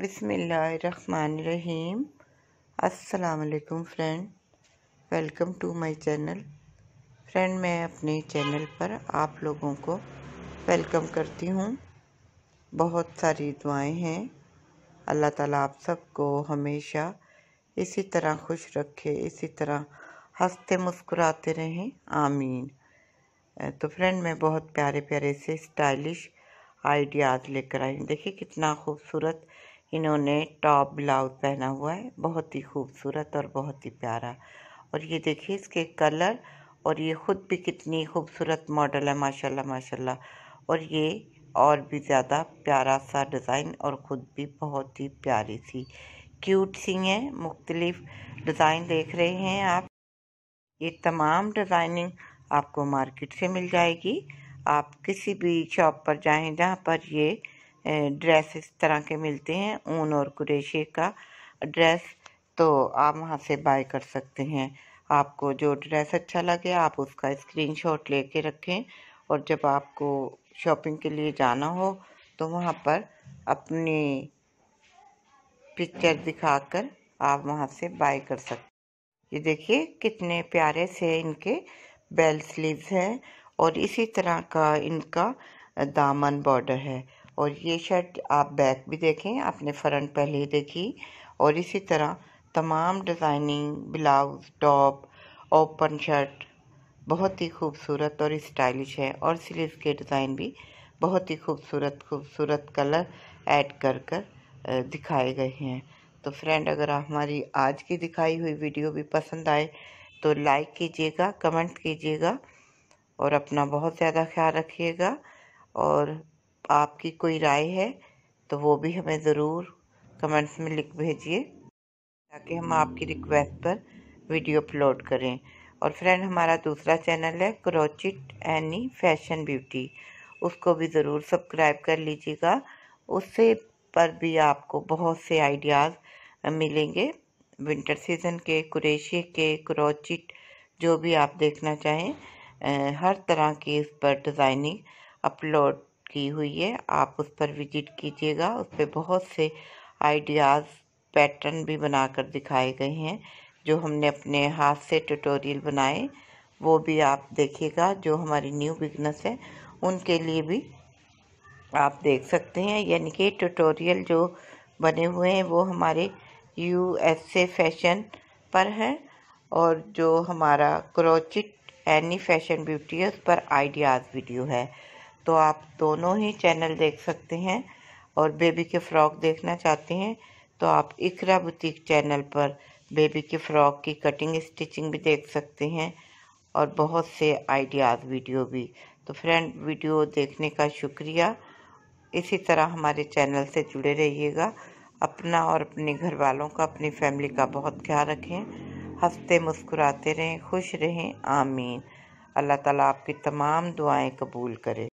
बिसमीम असलकुम friend welcome to my channel friend मैं अपने चैनल पर आप लोगों को वेलकम करती हूँ बहुत सारी दुआएं हैं अल्लाह ताला आप सबको हमेशा इसी तरह खुश रखे इसी तरह हंसते मुस्कुराते रहें आमीन तो फ्रेंड मैं बहुत प्यारे प्यारे से स्टाइलिश आइडियाज़ लेकर आई देखिए कितना खूबसूरत इन्होंने टॉप ब्लाउज पहना हुआ है बहुत ही खूबसूरत और बहुत ही प्यारा और ये देखिए इसके कलर और ये ख़ुद भी कितनी खूबसूरत मॉडल है माशाल्लाह माशाल्लाह और ये और भी ज़्यादा प्यारा सा डिज़ाइन और ख़ुद भी बहुत ही प्यारी सी क्यूट सी हैं मुख्तलिफ़ डिज़ाइन देख रहे हैं आप ये तमाम डिज़ाइनिंग आपको मार्केट से मिल जाएगी आप किसी भी शॉप पर जाएं जहाँ पर ये ड्रेस इस तरह के मिलते हैं ऊन और कुरेशे का ड्रेस तो आप वहाँ से बाय कर सकते हैं आपको जो ड्रेस अच्छा लगे आप उसका स्क्रीनशॉट लेके रखें और जब आपको शॉपिंग के लिए जाना हो तो वहाँ पर अपनी पिक्चर दिखाकर आप वहाँ से बाय कर सकते ये देखिए कितने प्यारे से इनके बेल स्लीव्स हैं और इसी तरह का इनका दामन बॉर्डर है और ये शर्ट आप बैक भी देखें आपने फ्रंट पहले ही देखी और इसी तरह तमाम designing blouse top open shirt बहुत ही खूबसूरत और स्टाइलिश है और स्लीव के डिज़ाइन भी बहुत ही खूबसूरत खूबसूरत कलर ऐड कर कर दिखाए गए हैं तो फ्रेंड अगर हमारी आज की दिखाई हुई वीडियो भी पसंद आए तो लाइक कीजिएगा कमेंट कीजिएगा और अपना बहुत ज़्यादा ख्याल रखिएगा और आपकी कोई राय है तो वो भी हमें ज़रूर कमेंट्स में लिख भेजिए ताकि हम आपकी रिक्वेस्ट पर वीडियो अपलोड करें और फ्रेंड हमारा दूसरा चैनल है क्रोचिट एनी फैशन ब्यूटी उसको भी ज़रूर सब्सक्राइब कर लीजिएगा उससे पर भी आपको बहुत से आइडियाज़ मिलेंगे विंटर सीज़न के कुरेशिये के क्रोचिट जो भी आप देखना चाहें हर तरह की इस पर डिज़ाइनिंग अपलोड की हुई है आप उस पर विजिट कीजिएगा उस पर बहुत से आइडियाज़ पैटर्न भी बनाकर दिखाए गए हैं जो हमने अपने हाथ से ट्यूटोरियल बनाए वो भी आप देखिएगा जो हमारी न्यू बिजनेस है उनके लिए भी आप देख सकते हैं यानी कि ट्यूटोरियल जो बने हुए हैं वो हमारे यू एस ए फैशन पर है और जो हमारा क्रोचिट एनी फैशन ब्यूटी है उस पर आइडियाज़ वीडियो है तो आप दोनों ही चैनल देख सकते हैं और बेबी के फ़्रॉक देखना चाहते हैं तो आप इकरा बुटीक चैनल पर बेबी के फ़्रॉक की कटिंग स्टिचिंग भी देख सकते हैं और बहुत से आइडियाज़ वीडियो भी तो फ्रेंड वीडियो देखने का शुक्रिया इसी तरह हमारे चैनल से जुड़े रहिएगा अपना और अपने घर वालों का अपनी फैमिली का बहुत ख्याल रखें हंसते मुस्कुराते रहें खुश रहें आमीन अल्लाह ताला आपकी तमाम दुआएं कबूल करे